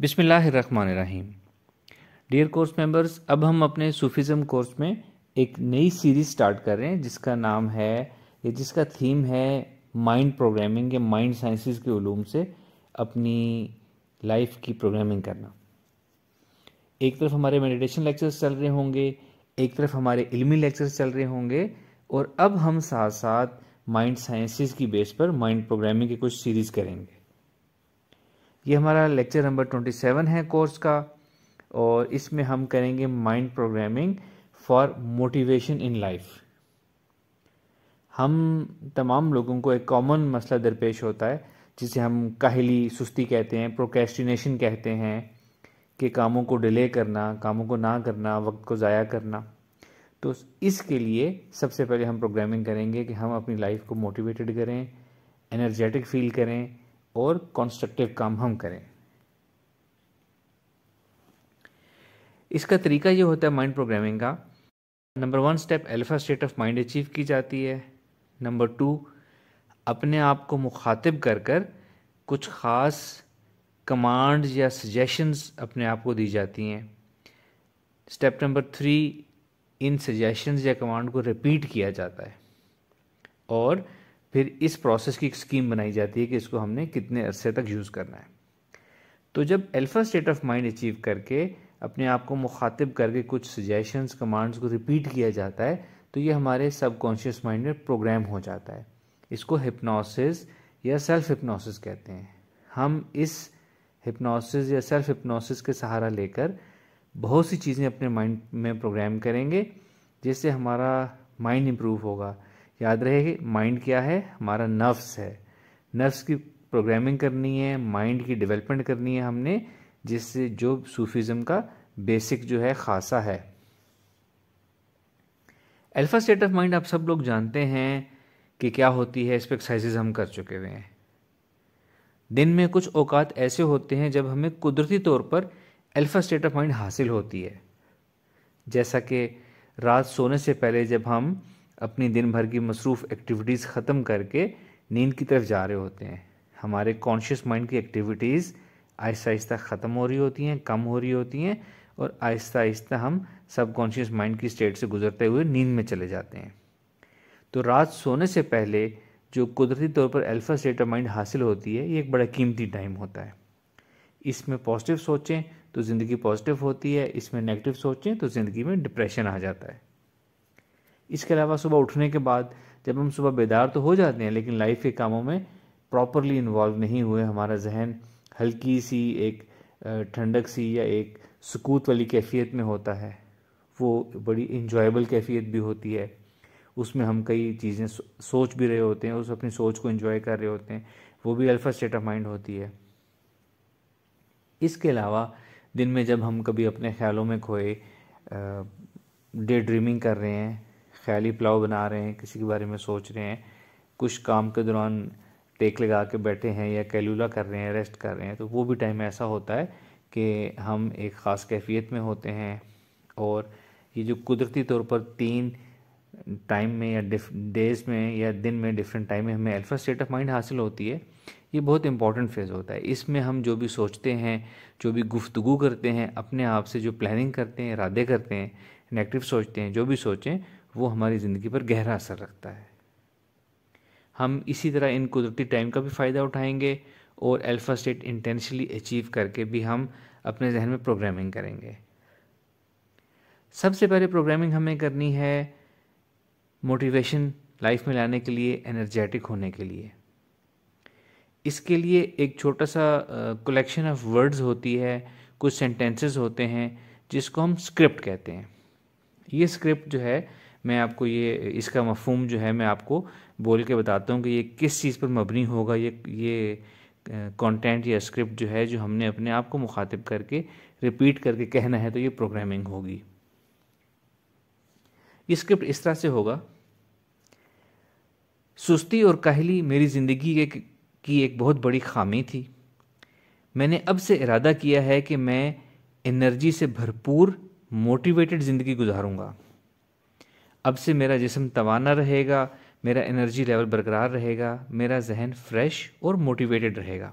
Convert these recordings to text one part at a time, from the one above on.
बिसमीम dear course members अब हम अपने सूफिज़म कोर्स में एक नई सीरीज़ स्टार्ट कर रहे हैं जिसका नाम है या जिसका थीम है माइंड प्रोग्रामिंग या माइंड साइंसेस के ूम से अपनी लाइफ की प्रोग्रामिंग करना एक तरफ हमारे मेडिटेशन लेक्चर्स चल रहे होंगे एक तरफ हमारे इल्मी लेक्चर्स चल रहे होंगे और अब हम साथ साथ माइंड साइंसेस की बेस पर माइंड प्रोग्रामिंग की कुछ सीरीज़ करेंगे ये हमारा लेक्चर नंबर ट्वेंटी सेवन है कोर्स का और इसमें हम करेंगे mind programming for motivation in life हम तमाम लोगों को एक कॉमन मसला दरपेश होता है जिसे हम काहली सुस्ती कहते हैं प्रोकेस्टिनेशन कहते हैं कि कामों को डिले करना कामों को ना करना वक्त को ज़ाया करना तो इसके लिए सबसे पहले हम प्रोग्रामिंग करेंगे कि हम अपनी लाइफ को मोटिवेटेड करें एनर्जेटिक फील करें और कॉन्स्ट्रक्टिव काम हम करें इसका तरीका ये होता है माइंड प्रोग्रामिंग का number one step alpha state of mind achieve की जाती है नंबर टू अपने आप को मुखातिब कर कर कुछ ख़ास कमांड या सजेशंस अपने आप को दी जाती हैं step number three in suggestions या कमांड को रिपीट किया जाता है और फिर इस प्रोसेस की एक स्कीम बनाई जाती है कि इसको हमने कितने अरसे तक यूज़ करना है तो जब alpha state of mind achieve करके अपने आप को मुखातिब करके कुछ सजेशंस कमांड्स को रिपीट किया जाता है तो ये हमारे सबकॉन्शियस माइंड में प्रोग्राम हो जाता है इसको हिप्नोसिस या सेल्फ हिप्नोसिस कहते हैं हम इस हिप्नोसिस या सेल्फ हिप्नोसिस के सहारा लेकर बहुत सी चीज़ें अपने माइंड में प्रोग्राम करेंगे जिससे हमारा माइंड इम्प्रूव होगा याद रहे माइंड क्या है हमारा नर्व्स है नर्व्स की प्रोग्रामिंग करनी है माइंड की डेवलपमेंट करनी है हमने जिससे जो सूफिज्म का बेसिक जो है खासा है अल्फ़ा स्टेट ऑफ माइंड आप सब लोग जानते हैं कि क्या होती है इस पर एक्सरसाइजेज हम कर चुके हुए हैं दिन में कुछ औकात ऐसे होते हैं जब हमें कुदरती तौर पर अल्फ़ा स्टेट ऑफ माइंड हासिल होती है जैसा कि रात सोने से पहले जब हम अपनी दिन भर की मसरूफ़ एक्टिविटीज़ ख़त्म करके नींद की तरफ जा रहे होते हैं हमारे कॉन्शियस माइंड की एक्टिविटीज़ आहिस्ता आहिस्ता ख़त्म हो रही होती हैं कम हो रही होती हैं और आहिस्ता आहिस्ता हम सब कॉन्शियस माइंड की स्टेट से गुजरते हुए नींद में चले जाते हैं तो रात सोने से पहले जो कुदरती तौर पर अल्फ़ा स्टेट ऑफ माइंड हासिल होती है ये एक बड़ा कीमती टाइम होता है इसमें पॉजिटिव सोचें तो ज़िंदगी पॉजिटिव होती है इसमें नेगेटिव सोचें तो ज़िंदगी में डिप्रेशन आ जाता है इसके अलावा सुबह उठने के बाद जब हम सुबह बेदार तो हो जाते हैं लेकिन लाइफ के कामों में प्रॉपरली इन्वॉल्व नहीं हुए हमारा जहन हल्की सी एक ठंडक सी या एक सुकूत वाली कैफियत में होता है वो बड़ी इंजॉयबल कैफियत भी होती है उसमें हम कई चीज़ें सोच भी रहे होते हैं उस अपनी सोच को इन्जॉय कर रहे होते हैं वो भी अल्फ़ा स्टेट ऑफ माइंड होती है इसके अलावा दिन में जब हम कभी अपने ख्यालों में खोए डे ड्रीमिंग कर रहे हैं ख्याली पुलाव बना रहे हैं किसी के बारे में सोच रहे हैं कुछ काम के दौरान टेक लगा के बैठे हैं या कैलूला कर रहे हैं रेस्ट कर रहे हैं तो वो भी टाइम ऐसा होता है कि हम एक ख़ास कैफियत में होते हैं और ये जो कुदरती तौर पर तीन टाइम में या डेज में या दिन में डिफरेंट टाइम में हमें अल्फ़ा स्टेट ऑफ माइंड हासिल होती है ये बहुत इंपॉर्टेंट फेज़ होता है इसमें हम जो भी सोचते हैं जो भी गुफ्तगु करते हैं अपने आप से जो प्लानिंग करते हैं इरादे करते हैं नेगेटिव सोचते हैं जो भी सोचें वो हमारी ज़िंदगी पर गहरा असर रखता है हम इसी तरह इन कुदरती टाइम का भी फ़ायदा उठाएंगे और अल्फ़ा स्टेट इंटेंशली अचीव करके भी हम अपने जहन में प्रोग्रामिंग करेंगे सबसे पहले प्रोग्रामिंग हमें करनी है मोटिवेशन लाइफ में लाने के लिए एनर्जेटिक होने के लिए इसके लिए एक छोटा सा कलेक्शन ऑफ वर्ड्स होती है कुछ सेंटेंसेस होते हैं जिसको हम स्क्रिप्ट कहते हैं ये स्क्रिप्ट जो है मैं आपको ये इसका मफहम जो है मैं आपको बोल के बताता हूँ कि ये किस चीज़ पर मबनी होगा ये ये कंटेंट या स्क्रिप्ट जो है जो हमने अपने आप को मुखातिब करके रिपीट करके कहना है तो ये प्रोग्रामिंग होगी ये स्क्रिप्ट इस तरह से होगा सुस्ती और काहली मेरी ज़िंदगी की एक बहुत बड़ी खामी थी मैंने अब से इरादा किया है कि मैं एनर्जी से भरपूर मोटिवेटेड ज़िंदगी गुजारूंगा अब से मेरा जिसम तवाना रहेगा मेरा एनर्जी लेवल बरकरार रहेगा मेरा जहन फ्रेश और मोटिवेटेड रहेगा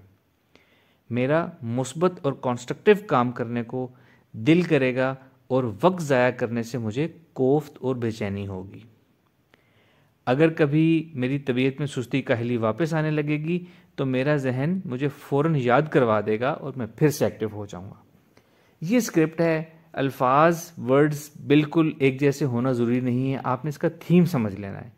मेरा मुस्बत और कॉन्स्ट्रक्टिव काम करने को दिल करेगा और वक्त ज़ाया करने से मुझे कोफ्त और बेचैनी होगी अगर कभी मेरी तबीयत में सुस्ती काहली वापस आने लगेगी तो मेरा जहन मुझे फ़ौर याद करवा देगा और मैं फिर से एक्टिव हो जाऊँगा ये स्क्रिप्ट है अल्फाज वर्ड्स बिल्कुल एक जैसे होना ज़रूरी नहीं है आपने इसका थीम समझ लेना है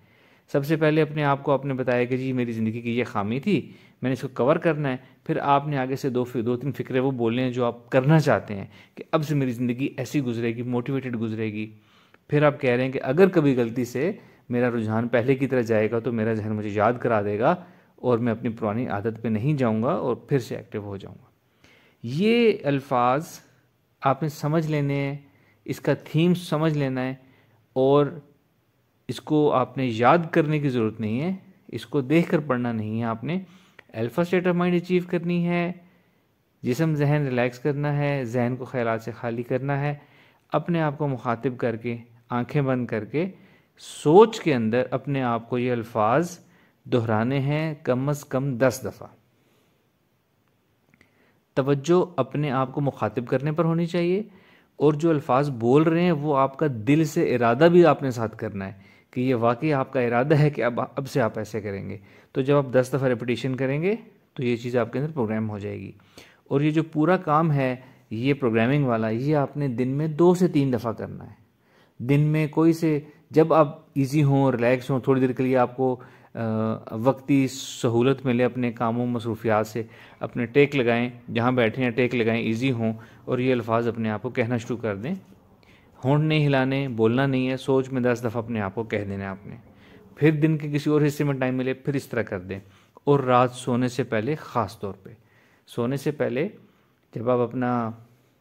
सबसे पहले अपने आप को आपने बताया कि जी मेरी ज़िंदगी की ये खामी थी मैंने इसको कवर करना है फिर आपने आगे से दो दो तीन फिक्रे वो बोले हैं जो आप करना चाहते हैं कि अब से मेरी ज़िंदगी ऐसी गुजरेगी मोटिवेटेड गुजरेगी फिर आप कह रहे हैं कि अगर कभी गलती से मेरा रुझान पहले की तरह जाएगा तो मेरा जहन मुझे याद करा देगा और मैं अपनी पुरानी आदत पर नहीं जाऊँगा और फिर से एक्टिव हो जाऊँगा ये अल्फाज आपने समझ लेने हैं इसका थीम समझ लेना है और इसको आपने याद करने की ज़रूरत नहीं है इसको देख कर पढ़ना नहीं है आपने alpha state of mind achieve करनी है जिसम जहन रिलैक्स करना है जहन को ख्याल से खाली करना है अपने आप को मुखातिब करके आंखें बंद करके सोच के अंदर अपने आप को ये अल्फाज दोहराने हैं कम अज़ कम दस दफ़ा तवज्जो अपने आप को मुखातिब करने पर होनी चाहिए और जो अल्फाज बोल रहे हैं वो आपका दिल से इरादा भी आपने साथ करना है कि ये वाकई आपका इरादा है कि अब अब से आप ऐसे करेंगे तो जब आप दस दफ़ा रिपीटेशन करेंगे तो ये चीज़ आपके अंदर प्रोग्राम हो जाएगी और ये जो पूरा काम है ये प्रोग्रामिंग वाला ये आपने दिन में दो से तीन दफ़ा करना है दिन में कोई से जब आप इजी हों रिलैक्स हों थोड़ी देर के लिए आपको वक्ती सहूलत मिले अपने कामों मसरूफियात से अपने टेक लगाएं जहाँ बैठे हैं टेक लगाएं इजी हों और ये अल्फाज अपने आप को कहना शुरू कर दें होंड नहीं हिलाने बोलना नहीं है सोच में दस दफ़ा अपने आप को कह देना आपने फिर दिन के किसी और हिस्से में टाइम मिले फिर इस तरह कर दें और रात सोने से पहले ख़ास तौर पर सोने से पहले जब आप अपना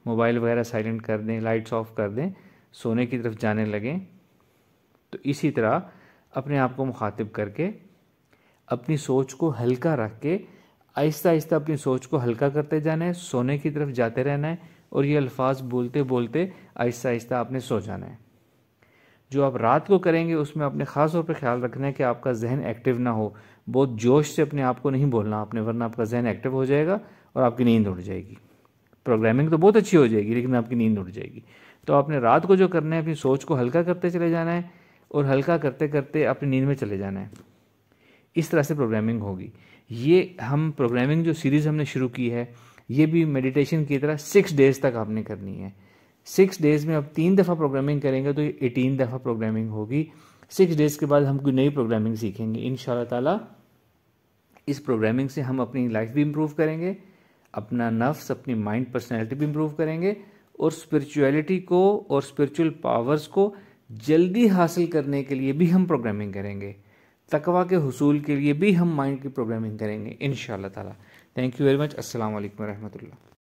मोबाइल वगैरह साइलेंट कर दें लाइट्स ऑफ कर दें सोने की तरफ जाने लगें तो इसी तरह अपने आप को मुखातिब करके अपनी सोच को हल्का रख के आहिस्ता आहिस्ता अपनी सोच को हल्का करते जाना है सोने की तरफ जाते रहना है और ये अल्फाज बोलते बोलते आहिस्ता आहिस्ता आपने सो जाना है जो आप रात को करेंगे उसमें आपने ख़ास तौर पर ख्याल रखना है कि आपका जहन एक्टिव ना हो बहुत जोश से अपने आप को नहीं बोलना आपने वरना आपका जहन एक्टिव हो जाएगा और आपकी नींद उड़ जाएगी प्रोग्रामिंग तो बहुत अच्छी हो जाएगी लेकिन आपकी नींद उड़ जाएगी तो आपने रात को जो करना है अपनी सोच को हल्का करते चले जाना है और हल्का करते करते अपनी नींद में चले जाना है इस तरह से प्रोग्रामिंग होगी ये हम प्रोग्रामिंग जो सीरीज़ हमने शुरू की है ये भी मेडिटेशन की तरह सिक्स डेज़ तक आपने करनी है सिक्स डेज़ में आप तीन दफ़ा प्रोग्रामिंग करेंगे तो ये एटीन दफ़ा प्रोग्रामिंग होगी सिक्स डेज़ के बाद हम कोई नई प्रोग्रामिंग सीखेंगे इन ताला इस प्रोग्रामिंग से हम अपनी लाइफ भी इम्प्रूव करेंगे अपना नफ्स अपनी माइंड पर्सनैलिटी भी इम्प्रूव करेंगे और स्पिरिचुअलिटी को और स्पिरिचुअल पावर्स को जल्दी हासिल करने के लिए भी हम प्रोग्रामिंग करेंगे तकवा के हसूल के लिए भी हम माइंड की प्रोग्रामिंग करेंगे इन ताला थैंक यू वेरी मच असल वरहमल